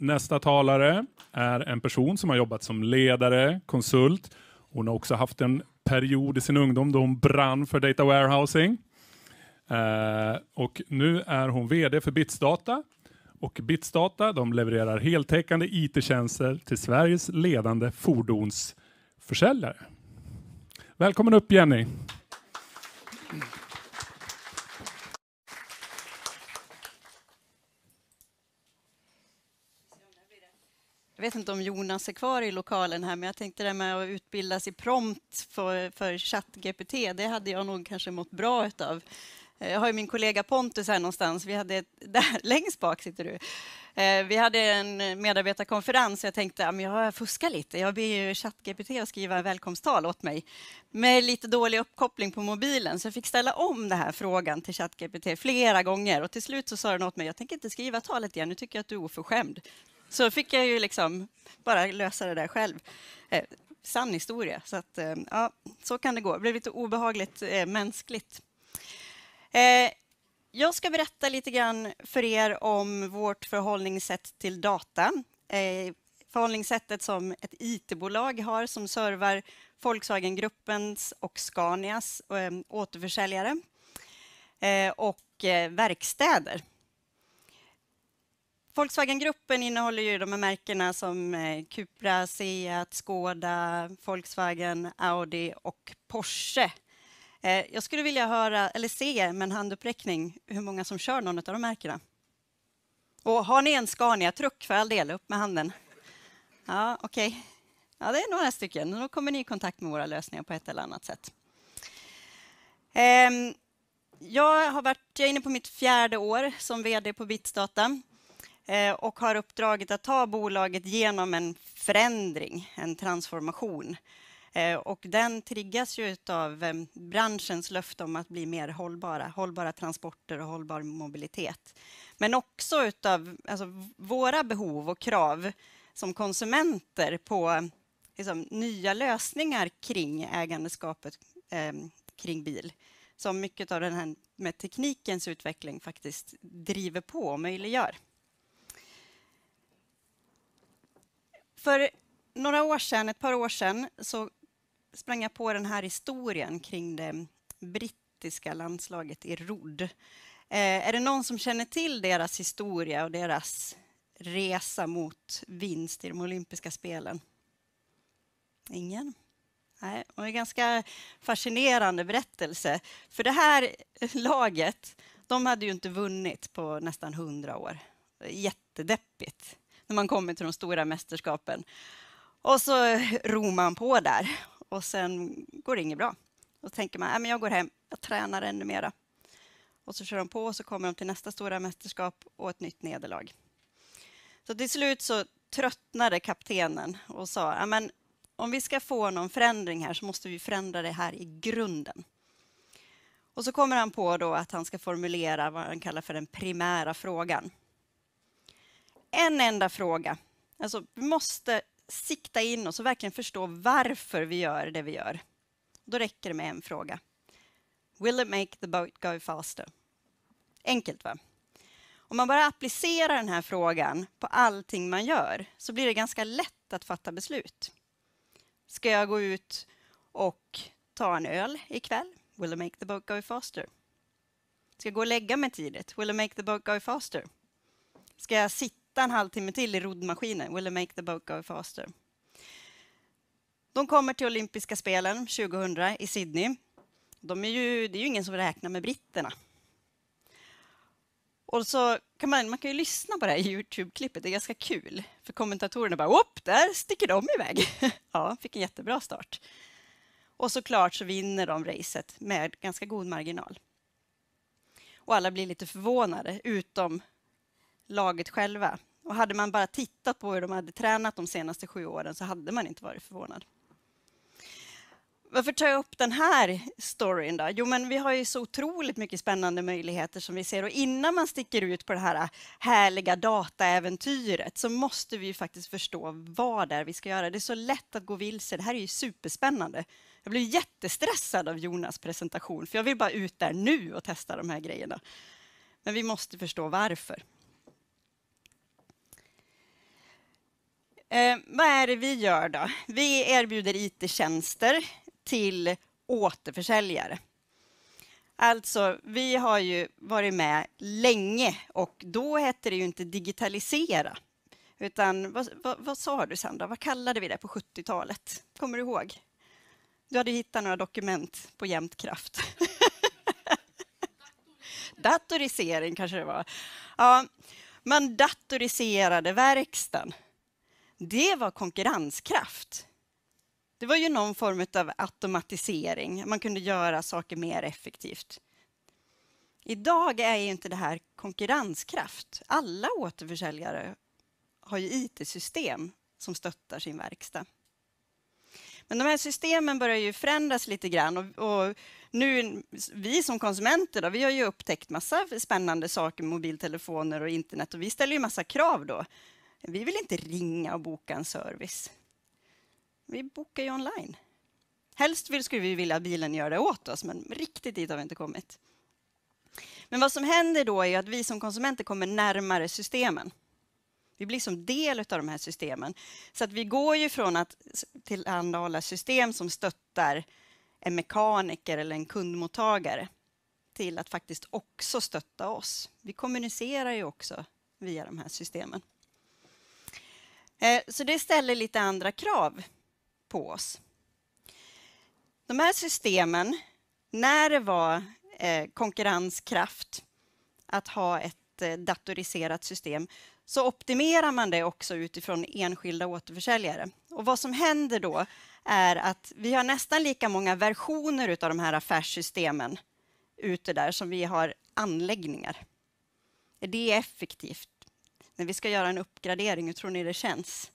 Nästa talare är en person som har jobbat som ledare, konsult. Hon har också haft en period i sin ungdom då hon brann för data warehousing. Eh, och nu är hon VD för Bitsdata. Och Bitsdata de levererar heltäckande IT-tjänster till Sveriges ledande fordonsförsäljare. Välkommen upp Jenny. Jag vet inte om Jonas är kvar i lokalen här, men jag tänkte det med att utbildas i prompt för, för ChatGPT, det hade jag nog kanske mått bra av. Eh, jag har ju min kollega Pontus här någonstans. Vi hade, där, längst bak sitter du. Eh, vi hade en medarbetarkonferens och jag tänkte att jag fuskar lite. Jag ber ChatGPT att skriva välkomsttal åt mig med lite dålig uppkoppling på mobilen. Så jag fick ställa om den här frågan till ChatGPT flera gånger och till slut så sa den åt mig, jag tänker inte skriva talet igen, nu tycker jag att du är oförskämd. Så fick jag ju liksom bara lösa det där själv. Eh, sann historia, så att, eh, ja, så kan det gå. Det blev lite obehagligt eh, mänskligt. Eh, jag ska berätta lite grann för er om vårt förhållningssätt till data. Eh, förhållningssättet som ett IT-bolag har som servar Volkswagengruppens och Scanias eh, återförsäljare och verkstäder Volkswagengruppen innehåller ju de här märkena som eh, Cupra, Seat, Skoda, Volkswagen, Audi och Porsche. Eh, jag skulle vilja höra, eller se med en handuppräckning hur många som kör någon av de märkena. Och har ni en Scania-truck för all del, upp med handen. Ja, okej. Okay. Ja, det är några stycken. Då kommer ni i kontakt med våra lösningar på ett eller annat sätt. Ehm, jag har varit jag är inne på mitt fjärde år som VD på Bitsdata. Eh, och har uppdraget att ta bolaget genom en förändring, en transformation. Eh, och den triggas ju av ehm, branschens löfte om att bli mer hållbara, hållbara transporter och hållbar mobilitet. Men också utav alltså, våra behov och krav som konsumenter på liksom, nya lösningar kring ägandeskapet eh, kring bil. Som mycket av den här med teknikens utveckling faktiskt driver på och möjliggör. För några år sedan, ett par år sedan, så sprang jag på den här historien kring det brittiska landslaget i rodd. Eh, är det någon som känner till deras historia och deras resa mot vinst i de olympiska spelen? Ingen? Nej, och en ganska fascinerande berättelse. För det här laget, de hade ju inte vunnit på nästan hundra år. Jättedeppigt när man kommer till de stora mästerskapen. Och så ror man på där och sen går det inget bra. Och så tänker man, äh, men jag går hem, jag tränar ännu mera. Och så kör de på och så kommer de till nästa stora mästerskap och ett nytt nederlag. Så till slut så tröttnade kaptenen och sa, äh, men om vi ska få någon förändring här så måste vi förändra det här i grunden. Och så kommer han på då att han ska formulera vad han kallar för den primära frågan en enda fråga. Alltså, vi måste sikta in oss och verkligen förstå varför vi gör det vi gör. Då räcker det med en fråga. Will it make the boat go faster? Enkelt va? Om man bara applicerar den här frågan på allting man gör så blir det ganska lätt att fatta beslut. Ska jag gå ut och ta en öl ikväll? Will it make the boat go faster? Ska jag gå och lägga mig tidigt? Will it make the boat go faster? Ska jag sitta sitta en halvtimme till i roddmaskinen. Will make the boat go faster? De kommer till olympiska spelen 2000 i Sydney. De är ju, det är ju ingen som räknar med britterna. Och så kan man, man kan ju lyssna på det här Youtube-klippet, det är ganska kul. För kommentatorerna bara ”Opp, där sticker de iväg!” Ja, fick en jättebra start. Och såklart så vinner de racet med ganska god marginal. Och alla blir lite förvånade, utom laget själva. Och hade man bara tittat på hur de hade tränat de senaste sju åren så hade man inte varit förvånad. Varför tar jag upp den här storyn då? Jo, men vi har ju så otroligt mycket spännande möjligheter som vi ser och innan man sticker ut på det här härliga dataäventyret så måste vi ju faktiskt förstå vad det är vi ska göra. Det är så lätt att gå vilse. Det här är ju superspännande. Jag blev jättestressad av Jonas presentation för jag vill bara ut där nu och testa de här grejerna. Men vi måste förstå varför. Eh, vad är det vi gör då? Vi erbjuder IT-tjänster till återförsäljare. Alltså, vi har ju varit med länge och då hette det ju inte digitalisera. Utan vad, vad, vad sa du Sandra, vad kallade vi det på 70-talet? Kommer du ihåg? Du hade hittat några dokument på jämnt kraft. Datorisering kanske det var. Ja, man datoriserade verkstaden det var konkurrenskraft. Det var ju någon form av automatisering. Man kunde göra saker mer effektivt. Idag är ju inte det här konkurrenskraft. Alla återförsäljare har ju IT-system som stöttar sin verkstad. Men de här systemen börjar ju förändras lite grann och, och nu, vi som konsumenter då, vi har ju upptäckt massa spännande saker med mobiltelefoner och internet och vi ställer ju massa krav då vi vill inte ringa och boka en service. Vi bokar ju online. Helst skulle vi vilja att bilen gör det åt oss, men riktigt dit har vi inte kommit. Men vad som händer då är att vi som konsumenter kommer närmare systemen. Vi blir som del av de här systemen. Så att vi går ju från att tillhandahålla system som stöttar en mekaniker eller en kundmottagare till att faktiskt också stötta oss. Vi kommunicerar ju också via de här systemen. Eh, så det ställer lite andra krav på oss. De här systemen, när det var eh, konkurrenskraft att ha ett eh, datoriserat system, så optimerar man det också utifrån enskilda återförsäljare. Och vad som händer då är att vi har nästan lika många versioner av de här affärssystemen ute där som vi har anläggningar. Är det effektivt? När vi ska göra en uppgradering, hur tror ni det känns?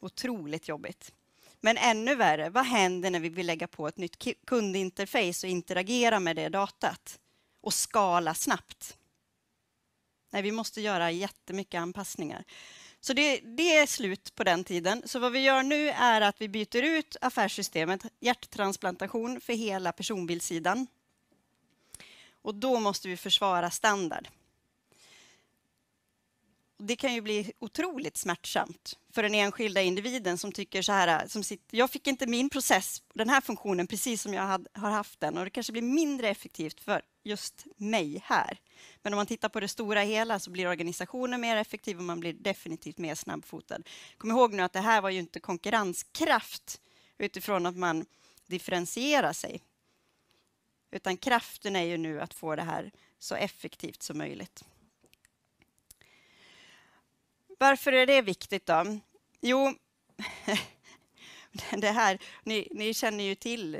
Otroligt jobbigt. Men ännu värre, vad händer när vi vill lägga på ett nytt kundinterface och interagera med det datat och skala snabbt? Nej, vi måste göra jättemycket anpassningar. Så det, det, är slut på den tiden. Så vad vi gör nu är att vi byter ut affärssystemet hjärttransplantation för hela personbilssidan. Och då måste vi försvara standard det kan ju bli otroligt smärtsamt för den enskilda individen som tycker så här, som sitter, jag fick inte min process, den här funktionen, precis som jag had, har haft den och det kanske blir mindre effektivt för just mig här. Men om man tittar på det stora hela så blir organisationen mer effektiv och man blir definitivt mer snabbfotad. Kom ihåg nu att det här var ju inte konkurrenskraft utifrån att man differentierar sig, utan kraften är ju nu att få det här så effektivt som möjligt. Varför är det viktigt då? Jo, det här, ni, ni, känner ju till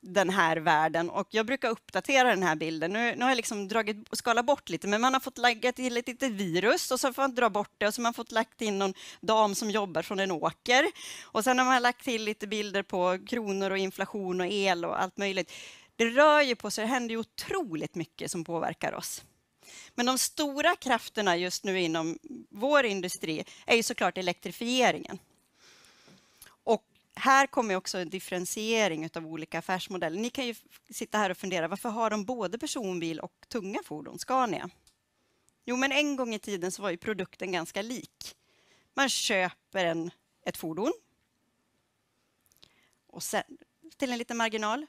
den här världen och jag brukar uppdatera den här bilden. Nu, nu har jag liksom dragit, skalat bort lite, men man har fått lägga till ett litet virus och så får man dra bort det och så har man fått lagt in någon dam som jobbar från en åker. Och sen har man lagt till lite bilder på kronor och inflation och el och allt möjligt. Det rör ju på sig, det händer ju otroligt mycket som påverkar oss. Men de stora krafterna just nu inom vår industri är ju såklart elektrifieringen. Och här kommer också en differentiering av olika affärsmodeller. Ni kan ju sitta här och fundera, varför har de både personbil och tunga fordon, Scania? Jo, men en gång i tiden så var ju produkten ganska lik. Man köper en, ett fordon och sen, till en liten marginal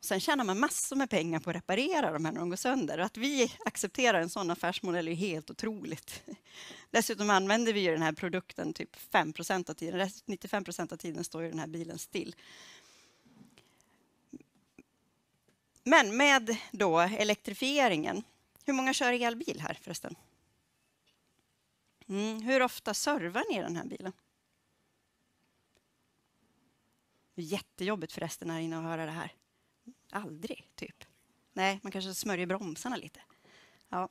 Sen tjänar man massor med pengar på att reparera de här när de går sönder. Att vi accepterar en sån affärsmodell är helt otroligt. Dessutom använder vi den här produkten typ 5 av tiden. 95 av tiden står ju den här bilen still. Men med då elektrifieringen, hur många kör elbil här förresten? Mm, hur ofta servar ni den här bilen? Jättejobbigt förresten här inne att höra det här. Aldrig, typ. Nej, man kanske smörjer bromsarna lite. Ja.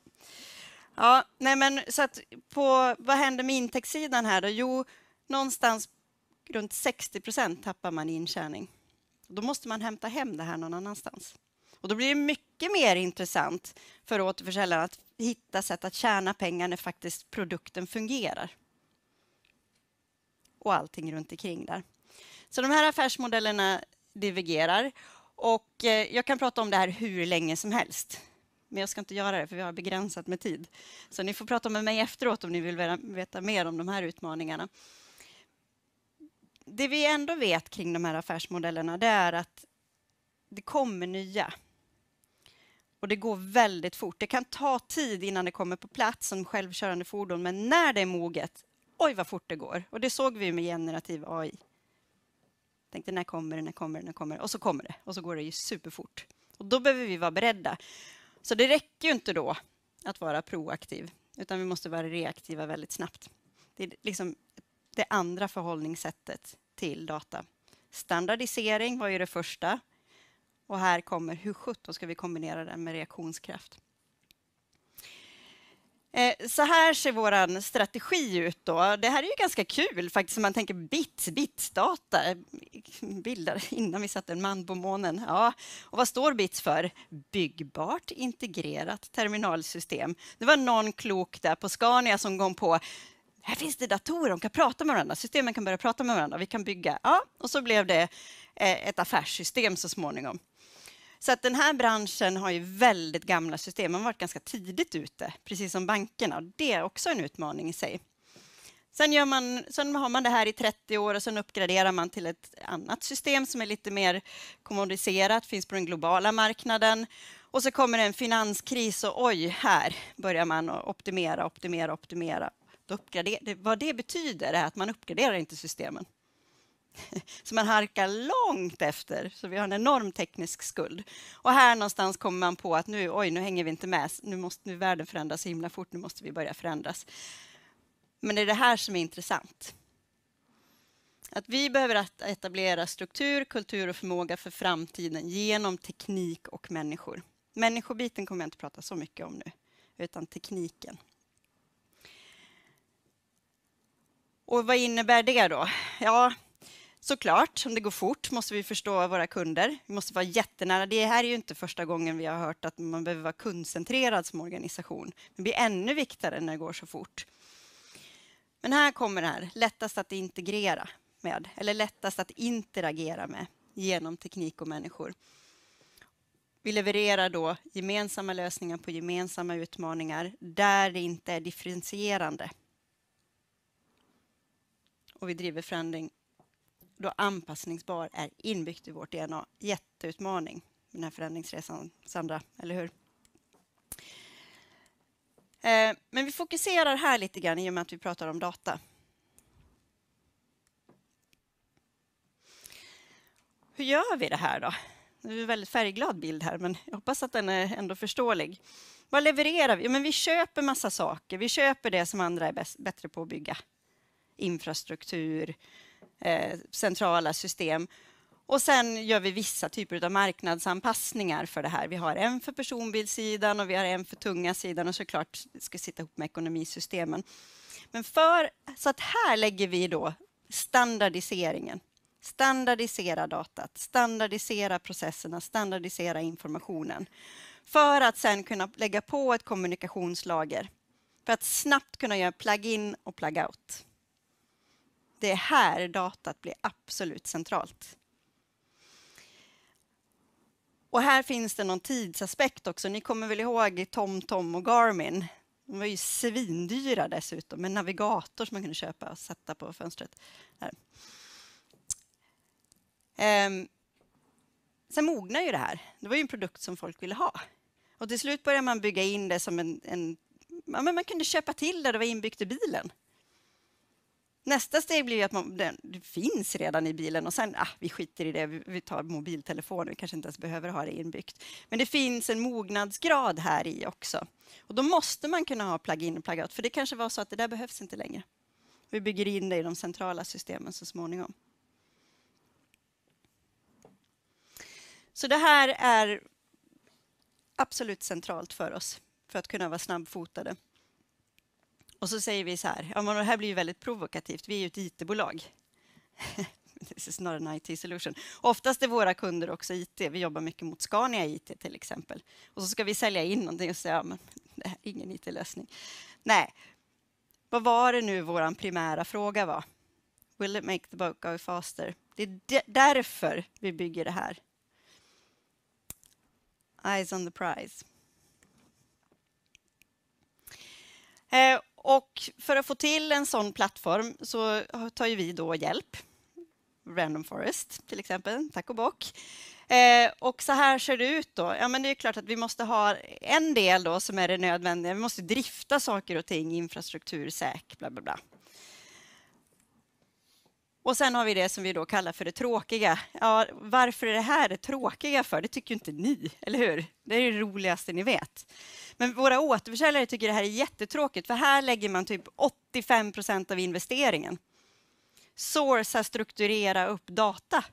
Ja, nej men så att på, vad händer med intäktssidan här då? Jo, någonstans runt 60 procent tappar man intjäning. Då måste man hämta hem det här någon annanstans. Och då blir det mycket mer intressant för återförsäljaren att hitta sätt att tjäna pengar när faktiskt produkten fungerar. Och allting runt omkring där. Så de här affärsmodellerna divergerar och eh, jag kan prata om det här hur länge som helst. Men jag ska inte göra det, för vi har begränsat med tid. Så ni får prata med mig efteråt om ni vill veta mer om de här utmaningarna. Det vi ändå vet kring de här affärsmodellerna, det är att det kommer nya. Och det går väldigt fort. Det kan ta tid innan det kommer på plats som självkörande fordon, men när det är moget, oj vad fort det går. Och det såg vi med generativ AI tänkte när kommer det, när kommer det, när kommer det? Och så kommer det och så går det ju superfort. Och då behöver vi vara beredda. Så det räcker ju inte då att vara proaktiv, utan vi måste vara reaktiva väldigt snabbt. Det är liksom det andra förhållningssättet till data. Standardisering var ju det första. Och här kommer hur sjutton ska vi kombinera den med reaktionskraft? Eh, så här ser vår strategi ut då. Det här är ju ganska kul faktiskt, om man tänker bit, data bilder innan vi satte en man på månen. Ja. Och vad står bits för? Byggbart integrerat terminalsystem. Det var någon klok där på Scania som kom på här finns det datorer, de kan prata med varandra, systemen kan börja prata med varandra, vi kan bygga. Ja, och så blev det eh, ett affärssystem så småningom. Så att den här branschen har ju väldigt gamla system. Man har varit ganska tidigt ute, precis som bankerna. Det är också en utmaning i sig. Sen, man, sen, har man det här i 30 år och sen uppgraderar man till ett annat system som är lite mer kommodiserat, finns på den globala marknaden. Och så kommer det en finanskris och oj, här börjar man optimera, optimera, optimera. Då uppgrader, vad det betyder är att man uppgraderar inte systemen. Så man harkar långt efter, så vi har en enorm teknisk skuld. Och här någonstans kommer man på att nu, oj, nu hänger vi inte med, nu måste nu världen förändras så himla fort, nu måste vi börja förändras. Men det är det här som är intressant. Att vi behöver etablera struktur, kultur och förmåga för framtiden genom teknik och människor. Människobiten kommer jag inte prata så mycket om nu, utan tekniken. Och vad innebär det då? Ja, Såklart, om det går fort måste vi förstå våra kunder. Vi måste vara jättenära. Det här är ju inte första gången vi har hört att man behöver vara kundcentrerad som organisation. Det blir ännu viktigare när det går så fort. Men här kommer det här, lättast att integrera med, eller lättast att interagera med genom teknik och människor. Vi levererar då gemensamma lösningar på gemensamma utmaningar där det inte är differentierande. Och vi driver förändring då anpassningsbar är inbyggt i vårt DNA. Jätteutmaning med den här förändringsresan, Sandra, eller hur? Eh, men vi fokuserar här lite grann i och med att vi pratar om data. Hur gör vi det här då? Det är en väldigt färgglad bild här, men jag hoppas att den är ändå förståelig. Vad levererar vi? Jo, men vi köper massa saker. Vi köper det som andra är bättre på att bygga. Infrastruktur, Eh, centrala system. Och sen gör vi vissa typer av marknadsanpassningar för det här. Vi har en för personbilsidan och vi har en för tunga sidan och såklart ska sitta ihop med ekonomisystemen. Men för, så att här lägger vi då standardiseringen. Standardisera datat, standardisera processerna, standardisera informationen. För att sen kunna lägga på ett kommunikationslager. För att snabbt kunna göra plug-in och plug-out. Det är här datat blir absolut centralt. Och här finns det någon tidsaspekt också. Ni kommer väl ihåg TomTom och Garmin? De var ju svindyra dessutom, med navigator som man kunde köpa och sätta på fönstret. Ehm. Sen mognar ju det här. Det var ju en produkt som folk ville ha. Och till slut började man bygga in det som en... en ja, man kunde köpa till det, det var inbyggt i bilen. Nästa steg blir att man, det finns redan i bilen och sen, ah, vi skiter i det, vi, tar mobiltelefonen. vi kanske inte ens behöver ha det inbyggt. Men det finns en mognadsgrad här i också. Och då måste man kunna ha plug-in och plug-out, för det kanske var så att det där behövs inte längre. Vi bygger in det i de centrala systemen så småningom. Så det här är absolut centralt för oss, för att kunna vara snabbfotade. Och så säger vi så här, ja, men det här blir ju väldigt provokativt, vi är ju ett IT-bolag. This is not an IT solution. Oftast är våra kunder också IT, vi jobbar mycket mot Scania IT till exempel. Och så ska vi sälja in någonting och säga, ja, men det här är ingen IT-lösning. Nej, vad var det nu vår primära fråga var? Will it make the boat go faster? Det är därför vi bygger det här. Eyes on the prize. Eh, och för att få till en sån plattform så tar ju vi då hjälp. Random Forest till exempel, tack och bock. Eh, och så här ser det ut då. Ja, men det är klart att vi måste ha en del då som är det nödvändiga. Vi måste drifta saker och ting, infrastruktur, säk, bla bla bla. Och sen har vi det som vi då kallar för det tråkiga. Ja, varför är det här det tråkiga för? Det tycker ju inte ni, eller hur? Det är det roligaste ni vet. Men våra återförsäljare tycker det här är jättetråkigt, för här lägger man typ 85 procent av investeringen. Sourca, strukturera upp data.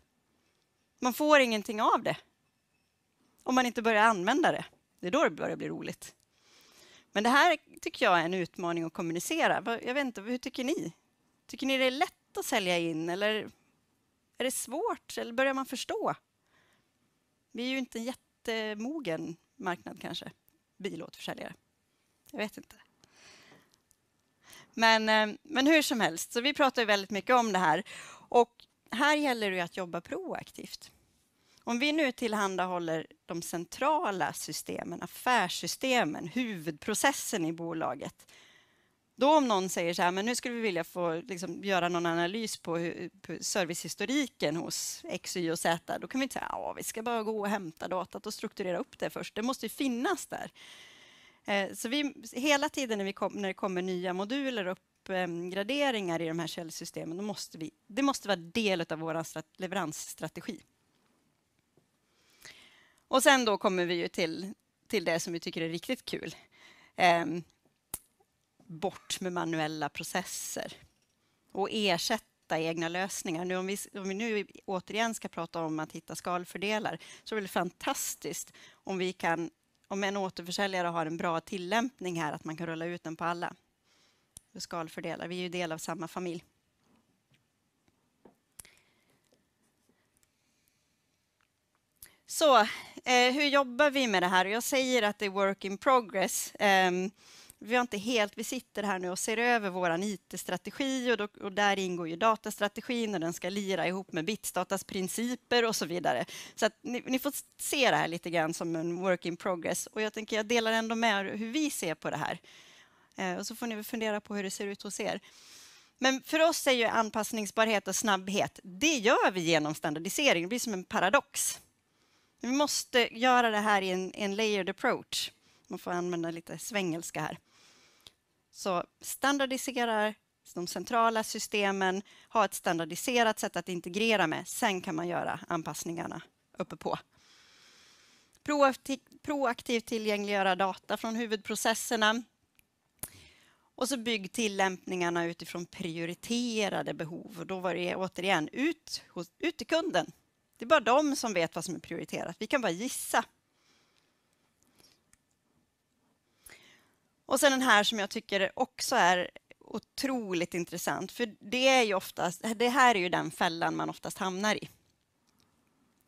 Man får ingenting av det. Om man inte börjar använda det. Det är då det börjar bli roligt. Men det här tycker jag är en utmaning att kommunicera. Jag vet inte, hur tycker ni? Tycker ni det är lätt att sälja in eller är det svårt eller börjar man förstå? Vi är ju inte en jättemogen marknad kanske bilåterförsäljare. Jag vet inte. Men, eh, men hur som helst, så vi pratar väldigt mycket om det här. Och här gäller det att jobba proaktivt. Om vi nu tillhandahåller de centrala systemen, affärssystemen, huvudprocessen i bolaget, då om någon säger så här, men nu skulle vi vilja få liksom, göra någon analys på, hur, på servicehistoriken hos X, Y och Z, då kan vi inte säga att vi ska bara gå och hämta datat och strukturera upp det först. Det måste ju finnas där. Eh, så vi, hela tiden när, vi kom, när det kommer nya moduler och uppgraderingar ehm, i de här källsystemen, då måste vi, det måste vara del av vår leveransstrategi. Och sen då kommer vi ju till, till det som vi tycker är riktigt kul. Ehm, bort med manuella processer och ersätta egna lösningar. Nu om, vi, om vi nu återigen ska prata om att hitta skalfördelar så är det fantastiskt om vi kan om en återförsäljare har en bra tillämpning här, att man kan rulla ut den på alla skalfördelar. Vi är ju del av samma familj. Så eh, hur jobbar vi med det här? Jag säger att det är work in progress. Eh, vi, har inte helt, vi sitter här nu och ser över vår IT-strategi och, då, och där ingår ju datastrategin och den ska lira ihop med Bitsdatas principer och så vidare. Så att ni, ni, får se det här lite grann som en work in progress och jag tänker jag delar ändå med er hur vi ser på det här. Eh, och så får ni väl fundera på hur det ser ut hos er. Men för oss är ju anpassningsbarhet och snabbhet, det gör vi genom standardisering. Det blir som en paradox. Vi måste göra det här i en, en layered approach. Man får använda lite svengelska här. Så standardiserar de centrala systemen, ha ett standardiserat sätt att integrera med. Sen kan man göra anpassningarna uppe på. Proaktivt tillgängliggöra data från huvudprocesserna. Och så bygg tillämpningarna utifrån prioriterade behov. Och då var det återigen ut, ut till kunden. Det är bara de som vet vad som är prioriterat. Vi kan bara gissa Och sen den här som jag tycker också är otroligt intressant, för det är ju oftast, det här är ju den fällan man oftast hamnar i.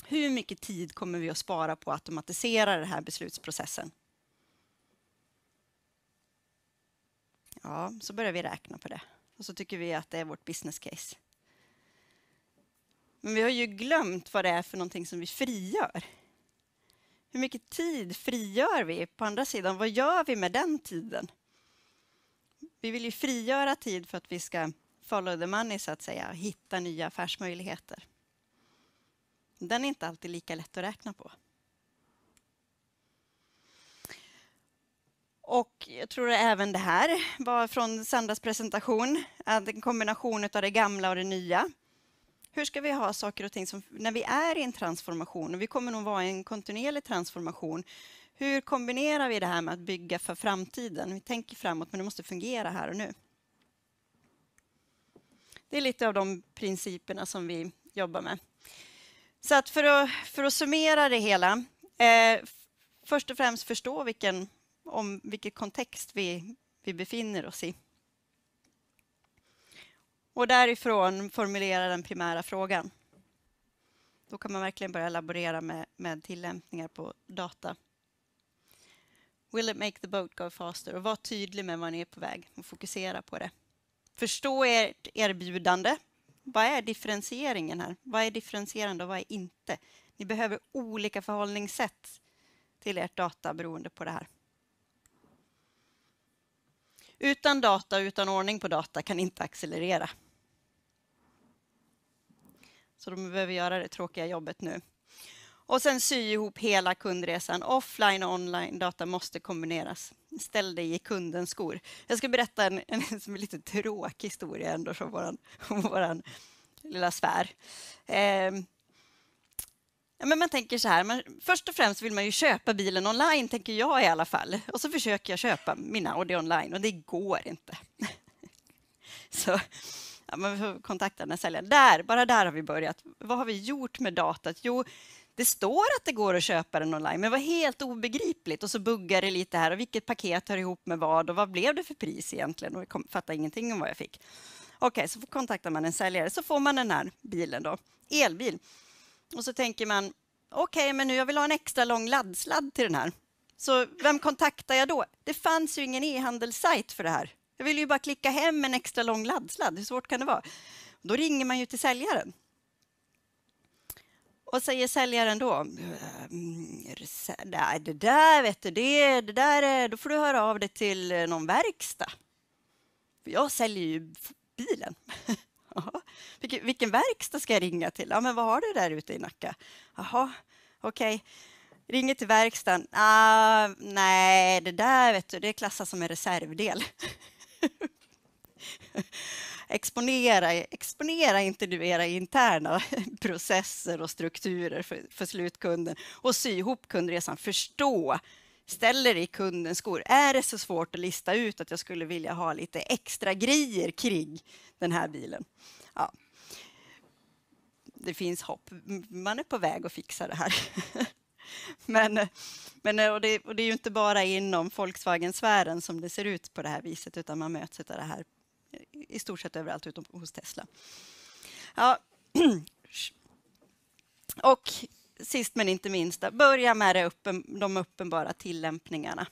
Hur mycket tid kommer vi att spara på att automatisera den här beslutsprocessen? Ja, så börjar vi räkna på det. Och så tycker vi att det är vårt business case. Men vi har ju glömt vad det är för någonting som vi frigör. Hur mycket tid frigör vi? På andra sidan, vad gör vi med den tiden? Vi vill ju frigöra tid för att vi ska follow the money, så att säga, och hitta nya affärsmöjligheter. Den är inte alltid lika lätt att räkna på. Och jag tror att även det här var från Sandras presentation, att en kombination av det gamla och det nya hur ska vi ha saker och ting som, när vi är i en transformation, och vi kommer nog vara i en kontinuerlig transformation, hur kombinerar vi det här med att bygga för framtiden? Vi tänker framåt, men det måste fungera här och nu. Det är lite av de principerna som vi jobbar med. Så att för, att, för att summera det hela, eh, först och främst förstå vilken, om vilken kontext vi, vi befinner oss i. Och därifrån formulera den primära frågan. Då kan man verkligen börja laborera med, med tillämpningar på data. Will it make the boat go faster? Och var tydlig med var ni är på väg och fokusera på det. Förstå ert erbjudande. Vad är differentieringen här? Vad är differentierande och vad är inte? Ni behöver olika förhållningssätt till ert data beroende på det här. Utan data, utan ordning på data kan ni inte accelerera. Så de behöver göra det tråkiga jobbet nu. Och sen sy ihop hela kundresan. Offline och online data måste kombineras. Ställ dig i kundens skor. Jag ska berätta en, en, en lite tråkig historia ändå från vår våran lilla sfär. Eh, men man tänker så här, man, först och främst vill man ju köpa bilen online, tänker jag i alla fall. Och så försöker jag köpa min Audi online och det går inte. så man får kontakta den här säljaren. Där, bara där har vi börjat. Vad har vi gjort med datat? Jo, det står att det går att köpa den online, men det var helt obegripligt och så buggar det lite här och vilket paket hör ihop med vad och vad blev det för pris egentligen? Och jag fattar ingenting om vad jag fick. Okej, okay, så kontaktar man en säljare så får man den här bilen då, elbil. Och så tänker man, okej, okay, men nu jag vill ha en extra lång laddsladd till den här. Så vem kontaktar jag då? Det fanns ju ingen e-handelssajt för det här. Jag vill ju bara klicka hem en extra lång laddsladd, hur svårt kan det vara? Då ringer man ju till säljaren. Och säger säljaren då, mm, Nej, det där vet du, det, det där är, då får du höra av dig till någon verkstad. För jag säljer ju bilen. vilken, vilken verkstad ska jag ringa till? Ja, men vad har du där ute i Nacka? Jaha, okej. Okay. Ringer till verkstaden. Ah, nej, det där vet du, det klassas som en reservdel. exponera, exponera inte du era interna processer och strukturer för, för slutkunden och sy ihop kundresan. Förstå, ställ er i kundens skor. Är det så svårt att lista ut att jag skulle vilja ha lite extra grejer kring den här bilen? Ja. Det finns hopp. Man är på väg att fixa det här. men men eh, och det, och det, är ju inte bara inom Volkswagen-sfären som det ser ut på det här viset, utan man möts av det här i stort sett överallt utom hos Tesla. Ja. Och sist men inte minst, börja med de uppenbara tillämpningarna.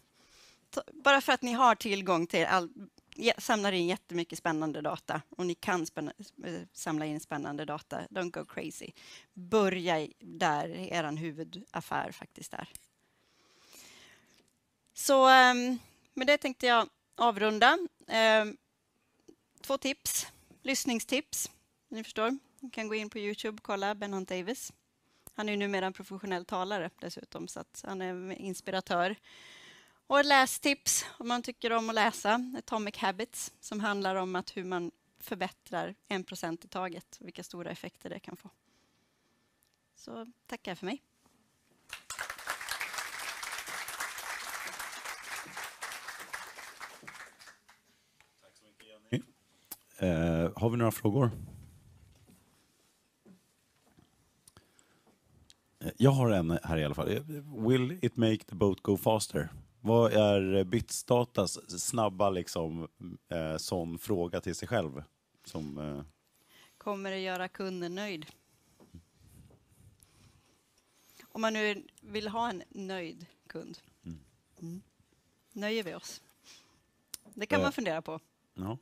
Bara för att ni har tillgång till all samlar in jättemycket spännande data och ni kan spänna, eh, samla in spännande data. Don't go crazy. Börja där er huvudaffär faktiskt är. Så ehm, med det tänkte jag avrunda. Ehm, två tips, lyssningstips. Ni förstår, ni kan gå in på Youtube och kolla Ben Hunt Davis. Han är ju numera en professionell talare dessutom, så han är inspiratör. Och lästips om man tycker om att läsa, Atomic Habits, som handlar om att hur man förbättrar en procent i taget och vilka stora effekter det kan få. Så tackar jag för mig. Tack så mycket, Jenny. Eh, har vi några frågor? Eh, jag har en här i alla fall. Eh, will it make the boat go faster? Vad är Bytstatas snabba liksom, eh, sån fråga till sig själv? Som, eh... Kommer det göra kunden nöjd? Om man nu vill ha en nöjd kund. Mm. Mm. Nöjer vi oss? Det kan eh. man fundera på. Ja.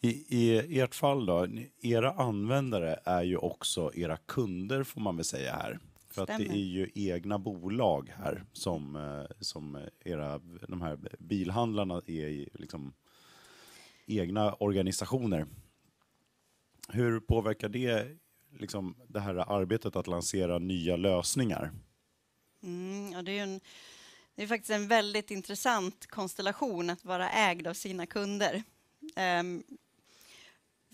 I, I ert fall då, era användare är ju också era kunder får man väl säga här. För att det är ju egna bolag här som, eh, som era, de här bilhandlarna är i liksom egna organisationer. Hur påverkar det liksom det här arbetet att lansera nya lösningar? Mm, ja, det, är en, det är faktiskt en väldigt intressant konstellation att vara ägd av sina kunder. Um,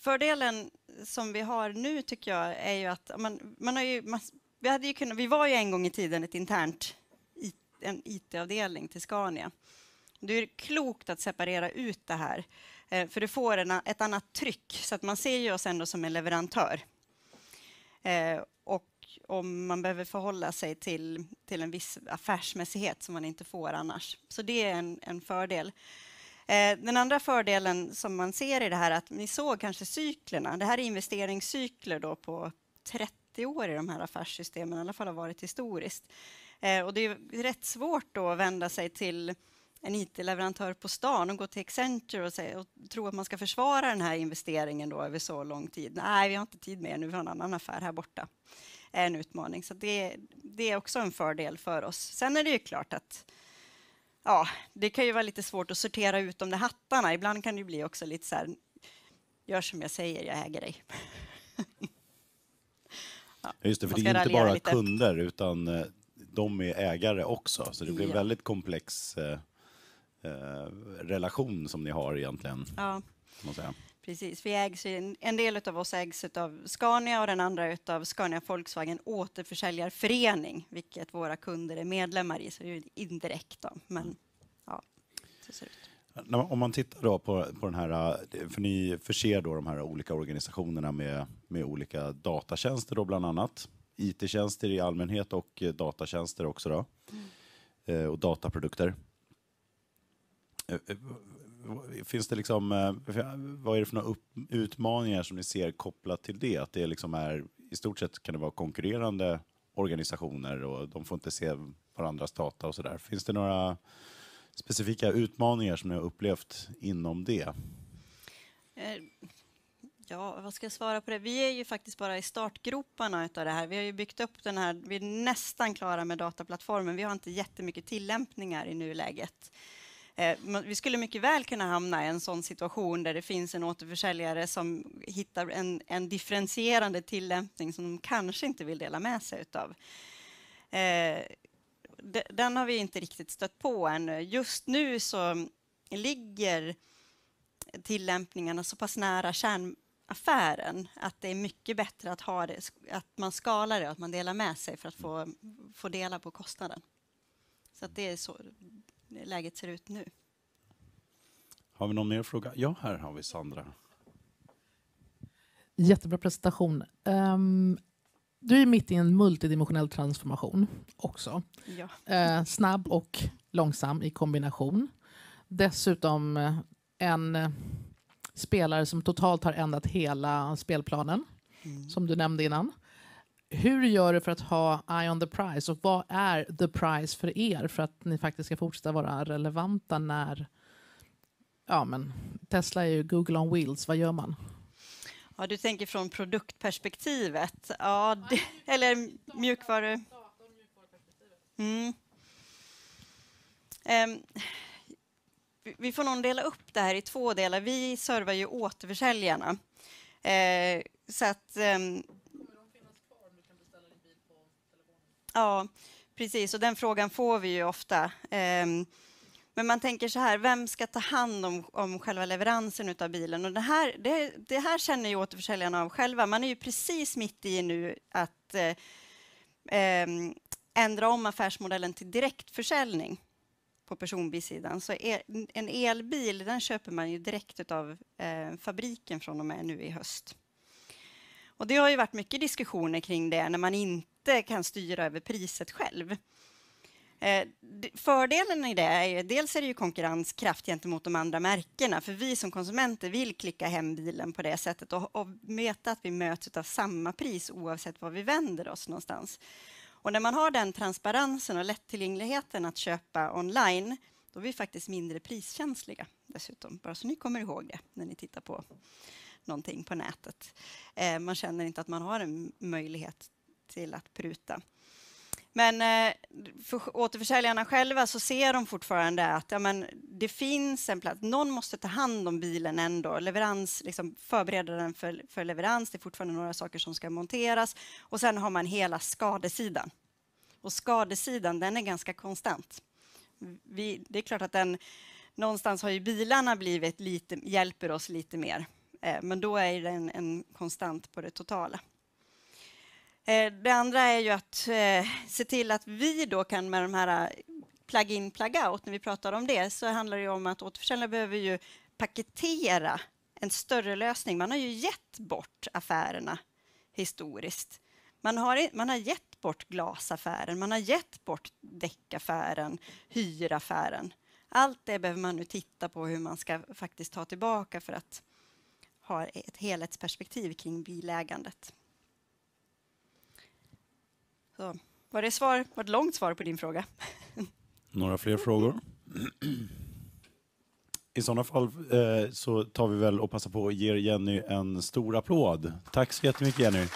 fördelen som vi har nu tycker jag är ju att man, man har ju vi, hade ju kunnat, vi var ju en gång i tiden ett internt en IT-avdelning till Scania. Det är klokt att separera ut det här, eh, för det får en, ett annat tryck, så att man ser ju oss ändå som en leverantör. Eh, och om man behöver förhålla sig till, till en viss affärsmässighet som man inte får annars. Så det är en, en fördel. Eh, den andra fördelen som man ser i det här är att ni såg kanske cyklerna. Det här är investeringscykler då på 30 30 år i de här affärssystemen, i alla fall har varit historiskt. Eh, och det är rätt svårt då att vända sig till en IT-leverantör på stan och gå till Accenture och, säga, och tro att man ska försvara den här investeringen då över så lång tid. Nej, vi har inte tid med nu, vi har en annan affär här borta. Det är en utmaning, så det, det är också en fördel för oss. Sen är det ju klart att ja, det kan ju vara lite svårt att sortera ut de där hattarna. Ibland kan det bli också lite så här, gör som jag säger, jag äger dig. Ja. Just det, för det är inte bara lite. kunder utan eh, de är ägare också, så det blir en väldigt komplex eh, eh, relation som ni har egentligen. Ja. Precis, vi ägs, en del av oss ägs av Scania och den andra av Scania Volkswagen återförsäljarförening, vilket våra kunder är medlemmar i, så det är indirekt. Då, men mm. ja, så ser det ut. Om man tittar då på, på den här, eh, för ni förser då de här olika organisationerna med, med olika datatjänster då bland annat. IT-tjänster i allmänhet och eh, datatjänster också då. Mm. Eh, och dataprodukter. Finns det liksom, vad är det för några utmaningar som ni ser kopplat till det? Att det liksom är, i stort sett kan det vara konkurrerande organisationer och de får inte se varandras data och sådär. Finns det några specifika utmaningar som ni har upplevt inom det? Eh, ja, vad ska jag svara på det? Vi är ju faktiskt bara i startgroparna av det här. Vi har ju byggt upp den här, vi är nästan klara med dataplattformen. Vi har inte jättemycket tillämpningar i nuläget. Eh, vi skulle mycket väl kunna hamna i en sån situation där det finns en återförsäljare som hittar en, en differentierande tillämpning som de kanske inte vill dela med sig utav. Eh, den har vi inte riktigt stött på ännu. Just nu så ligger tillämpningarna så pass nära kärnaffären att det är mycket bättre att, ha det, att man skalar det, att man delar med sig för att få, få dela på kostnaden. Så att det är så läget ser ut nu. Har vi någon mer fråga? Ja, här har vi Sandra. Jättebra presentation. Ehm, du är mitt i en multidimensionell transformation också. Ja. Eh, snabb och långsam i kombination. Dessutom eh, en eh, spelare som totalt har ändrat hela spelplanen, mm. som du nämnde innan. Hur gör du för att ha eye on the prize och vad är the prize för er för att ni faktiskt ska fortsätta vara relevanta när ja, men Tesla är ju Google on wheels, vad gör man? Ja, du tänker från produktperspektivet. Ja, det, eller mjukvaru... Mm. Ehm, vi får nog dela upp det här i två delar. Vi servar ju återförsäljarna. Ehm, så att... Ehm, ja, precis. Och den frågan får vi ju ofta. Men man tänker så här, vem ska ta hand om, om själva leveransen av bilen? Och det här, det, det här känner ju återförsäljarna av själva. Man är ju precis mitt i nu att eh, eh, ändra om affärsmodellen till direktförsäljning på personbilsidan. Så el, en elbil, den köper man ju direkt av eh, fabriken från och med nu i höst. Och det har ju varit mycket diskussioner kring det när man inte kan styra över priset själv. Eh, fördelen i det är ju, dels är det ju konkurrenskraft gentemot de andra märkena, för vi som konsumenter vill klicka hem bilen på det sättet och, och möta att vi möts av samma pris oavsett var vi vänder oss någonstans. Och när man har den transparensen och lättillgängligheten att köpa online, då är vi faktiskt mindre priskänsliga dessutom. Bara så ni kommer ihåg det när ni tittar på någonting på nätet. Eh, man känner inte att man har en möjlighet till att pruta. Men eh, för återförsäljarna själva så ser de fortfarande att ja, men det finns en plats. Någon måste ta hand om bilen ändå. Leverans, liksom förbereda den för, för leverans. Det är fortfarande några saker som ska monteras. Och sen har man hela skadesidan. Och skadesidan, den är ganska konstant. Vi, det är klart att den... Någonstans har ju bilarna blivit lite, hjälper oss lite mer. Eh, men då är den en konstant på det totala. Eh, det andra är ju att eh, se till att vi då kan med de här eh, plug-in, plug-out, när vi pratar om det, så handlar det ju om att återförsäljare behöver ju paketera en större lösning. Man har ju gett bort affärerna historiskt. Man har, man har gett bort glasaffären, man har gett bort däckaffären, hyraffären. Allt det behöver man nu titta på hur man ska faktiskt ta tillbaka för att ha ett helhetsperspektiv kring bilägandet. Så, var det svar, var ett långt svar på din fråga? Några fler frågor? I sådana fall eh, så tar vi väl och passar på att ge Jenny en stor applåd. Tack så jättemycket Jenny.